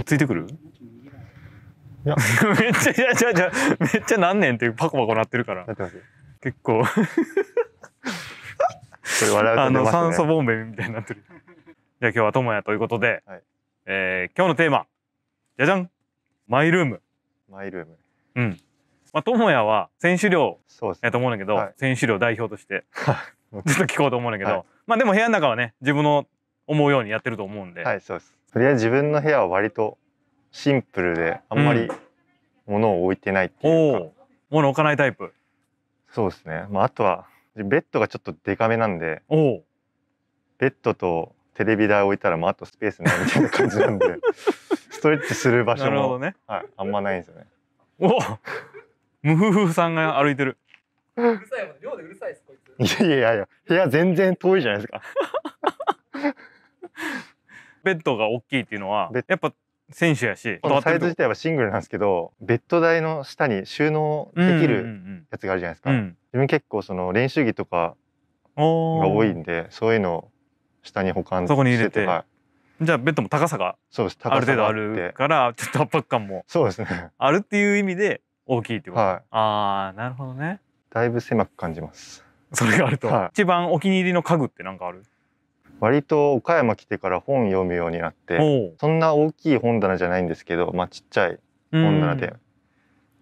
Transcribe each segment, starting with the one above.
っついてくるいやめっちゃ、いや、じゃじゃめっちゃ何年ってパコパコなってるから。なってます結構、これ笑うとあの、酸素ボンベみたいになってる。じゃあ今日はともやということで、はいえー今日のテーマ、じゃじゃんマイルーム。マイルームうん。まあ、ともやは選手寮やと思うんだけど、はい選手寮代表として、ちょっと聞こうと思うんだけど、はいまあでも部屋の中はね、自分の思うようにやってると思うんで、はいそうですとりあえず自分の部屋は割とシンプルであんまり物を置いてないっていうか、うん、物置かないタイプそうですね、まあ、あとはベッドがちょっとデカめなんでベッドとテレビ台置いたらもうあとスペースないみたいな感じなんで ストレッチする場所も、ね、はい、あんまないんですよねお無夫婦さんが歩いてるうるさいもん、寮でうるさいですこいついやいやいや部屋全然遠いじゃないですかベッドが大きいっていうのはやっぱ選手やしサイズ自体はシングルなんですけどベッド台の下に収納できるやつがあるじゃないですか、うんうんうん、自分結構その練習着とかが多いんでそういうのを下に保管そこに入れて、じゃあベッドも高さがある程度あるからちょっと圧迫感もそうですねあるっていう意味で大きいってこと、はい、ああなるほどねだいぶ狭く感じますそれがあると、はい、一番お気に入りの家具って何かある割と岡山来てから本読むようになってそんな大きい本棚じゃないんですけど、まあ、ちっちゃい本棚で、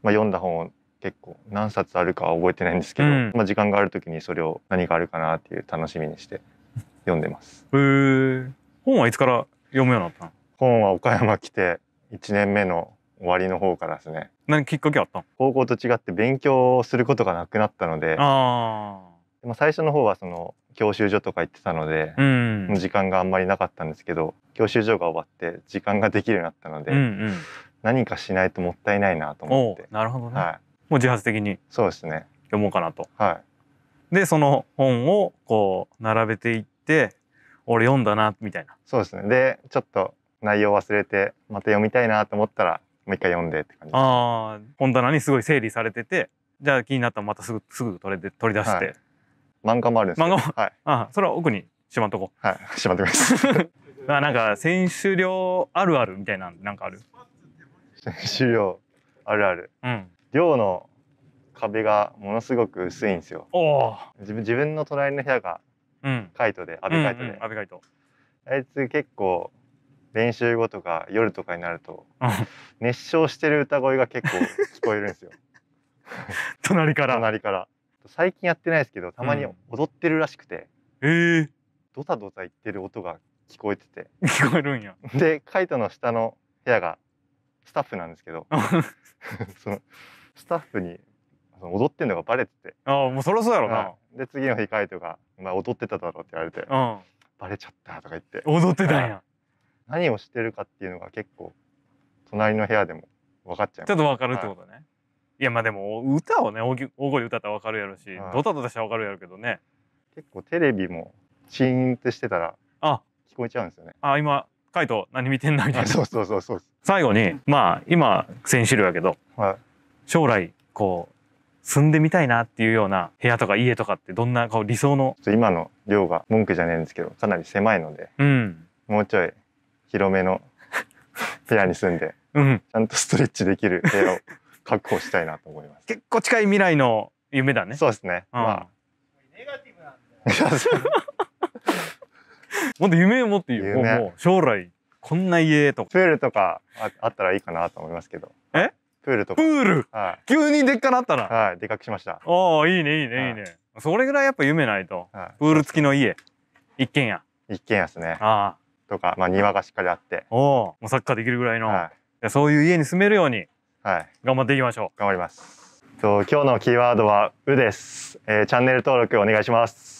まあ、読んだ本を結構何冊あるかは覚えてないんですけど、まあ、時間がある時にそれを何かあるかなっていう楽しみにして 読んでます。へ本はいつから読むようになったの本は岡山来て1年目の終わりの方からですね何きっかけあったの高校と違って勉強することがなくなったのであでも最初の方はその教習所とか行ってたので、うん、時間があんまりなかったんですけど教習所が終わって時間ができるようになったので、うんうん、何かしないともったいないなと思ってなるほどね、はい、もう自発的にそうですね読もうかなと。はい、でその本をこう並べていって俺読んだなみたいな。そうですねでちょっと内容忘れてまた読みたいなと思ったらもう一回読んでって感じああ本棚にすごい整理されててじゃあ気になったらまたすぐすぐ取れて取り出して。はい漫画もあるんです漫画も、はい、あそれは奥にしまっとこうはいしまってください なんか選手寮あるあるみたいなんなんかある選手寮あるある、うん、寮の壁がものすごく薄いんですよ自分自分の隣の部屋がカイトで、うん、カイトで、うんうん、カイトあいつ結構練習後とか夜とかになると熱唱してる歌声が結構聞こえるんですよ 隣から隣から最近やってないですけどたまに踊ってるらしくて、うん、えー、ドタドタ言ってる音が聞こえてて聞こえるんやでカイトの下の部屋がスタッフなんですけど そのスタッフに踊ってんのがバレててああもうそろそろやろな、で次の日カイトが「お前踊ってただろ」って言われて、バレちゃったとか言って踊ってたんや何をしてるかっていうのが結構隣の部屋でも分かっちゃうちょっと分かるってことね、はい、いやまあでも歌をね大声で歌ったら分かるやろし、はい、ドタドタしたら分かるやろけどね結構テレビもチーンってしてたらあ聞こえちゃうんですよねあ今カイト何見てんだみたいなそうそうそうそう最後にまあ今選手るやけど、はい、将来こう住んでみたいなっていうような部屋とか家とかってどんなこう理想の今の量が文句じゃねえんですけどかなり狭いので、うん、もうちょい広めの部屋に住んで、うん、ちゃんとストレッチできる部屋を確保したいなと思います。結構近い未来の夢だね。そうですね。うん、まあ。ネガティブなんだよ。もっと夢を持っていいよ。ね、もう将来こんな家とか。プールとかあったらいいかなと思いますけど。え？プールとか。プール。はい。急にでっかなったら。はい。でかくしました。ああいいねいいね、はい、いいね。それぐらいやっぱ夢ないと。はい、プール付きの家。一軒家。一軒家ですね。ああ。とかまあ庭がしっかりあって。おお。もうサッカーできるぐらいの。はい。そういう家に住めるようにはい、頑張っていきましょう頑張ります今日のキーワードは「う」です、えー、チャンネル登録お願いします